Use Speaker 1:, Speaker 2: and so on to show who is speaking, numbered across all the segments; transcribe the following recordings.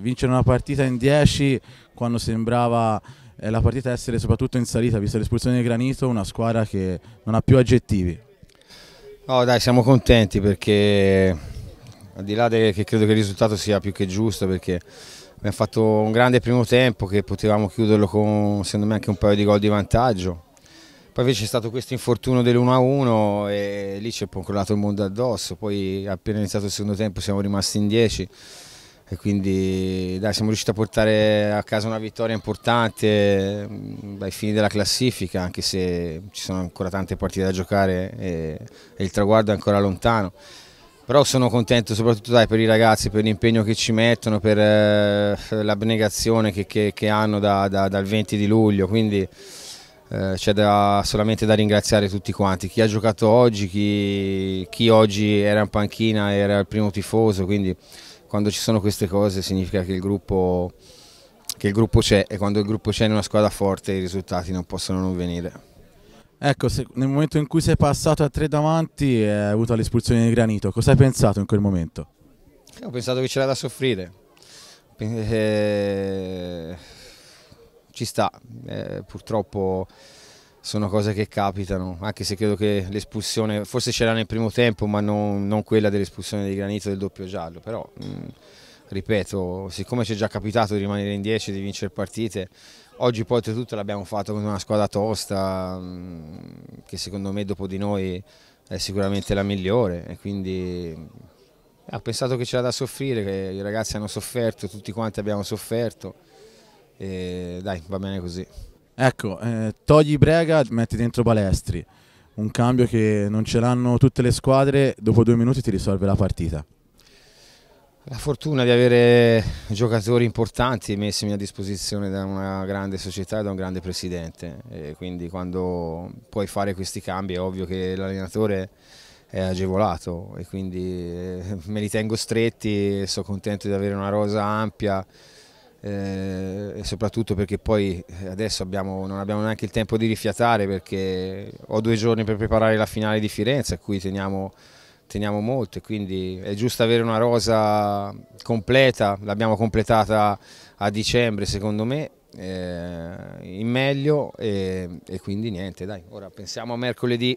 Speaker 1: vincere una partita in 10 quando sembrava eh, la partita essere soprattutto in salita, vista l'espulsione di Granito, una squadra che non ha più aggettivi. No dai, siamo
Speaker 2: contenti perché al di là de, che credo che il risultato sia più che giusto perché abbiamo fatto un grande primo tempo che potevamo chiuderlo con secondo me anche un paio di gol di vantaggio. Poi invece è stato questo infortunio dell'1-1 e lì ci è crollato il mondo addosso, poi appena iniziato il secondo tempo siamo rimasti in 10 e quindi dai, siamo riusciti a portare a casa una vittoria importante mm, ai fini della classifica, anche se ci sono ancora tante partite da giocare e, e il traguardo è ancora lontano. Però sono contento soprattutto dai, per i ragazzi, per l'impegno che ci mettono, per eh, l'abnegazione che, che, che, hanno da, da, dal 20 di luglio, quindi eh, c'è da, solamente da ringraziare tutti quanti, chi ha giocato oggi, chi, chi oggi era in panchina, e era il primo tifoso, quindi quando ci sono queste cose significa che il gruppo c'è e quando il gruppo c'è in una squadra forte i risultati non possono non venire.
Speaker 1: Ecco, se, nel momento in cui sei passato a tre davanti e eh, hai avuto l'espulsione di Granito, cosa hai pensato in quel momento?
Speaker 2: Ho pensato che c'era da soffrire. E... Eh, ci sta, eh, purtroppo sono cose che capitano, anche se credo che l'espulsione, forse c'era nel primo tempo, ma non, non quella dell'espulsione di Granito del doppio giallo, però mh, ripeto, siccome ci è già capitato di rimanere in 10 e di vincere partite, oggi poi oltretutto l'abbiamo fatto con una squadra tosta, mh, che secondo me dopo di noi è sicuramente la migliore, e quindi ha pensato che c'era da soffrire, che i ragazzi hanno sofferto, tutti quanti abbiamo sofferto, e dai, va bene così.
Speaker 1: Ecco, eh, togli Brega, metti dentro Balestri, un cambio che non ce l'hanno tutte le squadre, dopo due minuti ti risolve la partita.
Speaker 2: La fortuna di avere giocatori importanti messi a disposizione da una grande società e da un grande presidente, e quindi quando puoi fare questi cambi è ovvio che l'allenatore è agevolato e quindi eh, me li tengo stretti, sono contento di avere una rosa ampia eh, soprattutto perché poi eh, adesso abbiamo, non abbiamo neanche il tempo di rifiatare perché ho due giorni per preparare la finale di Firenze a cui teniamo, teniamo molto e quindi è giusto avere una rosa completa, l'abbiamo completata a dicembre secondo me eh, in meglio e, e quindi niente dai, ora pensiamo a mercoledì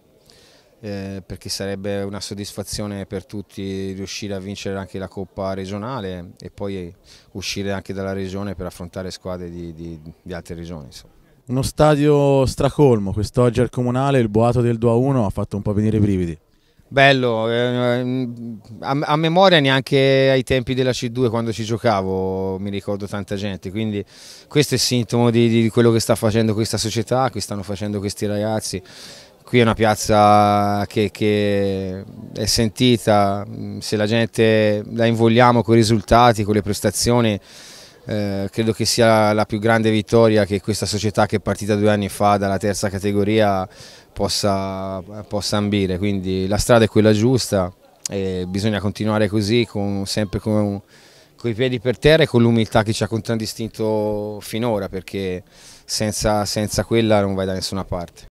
Speaker 2: eh, perché sarebbe una soddisfazione per tutti riuscire a vincere anche la Coppa regionale e poi uscire anche dalla regione per affrontare squadre di, di, di altre regioni. Insomma.
Speaker 1: Uno stadio stracolmo, quest'oggi al Comunale il boato del 2-1 ha fatto un po' venire i brividi.
Speaker 2: Bello, eh, eh, a, a, memoria neanche ai tempi della C2 quando ci giocavo mi ricordo tanta gente, quindi questo è sintomo di, di quello che sta facendo questa società, che stanno facendo questi ragazzi, qui è una piazza che, che, è sentita, mm, se la gente la invogliamo con i risultati, con le prestazioni, eh, credo che sia la più grande vittoria che questa società che è partita due anni fa dalla terza categoria possa, possa ambire, quindi la strada è quella giusta e bisogna continuare così, con, sempre con, con, i piedi per terra e con l'umiltà che ci ha contraddistinto finora, perché senza, senza quella non vai da nessuna parte.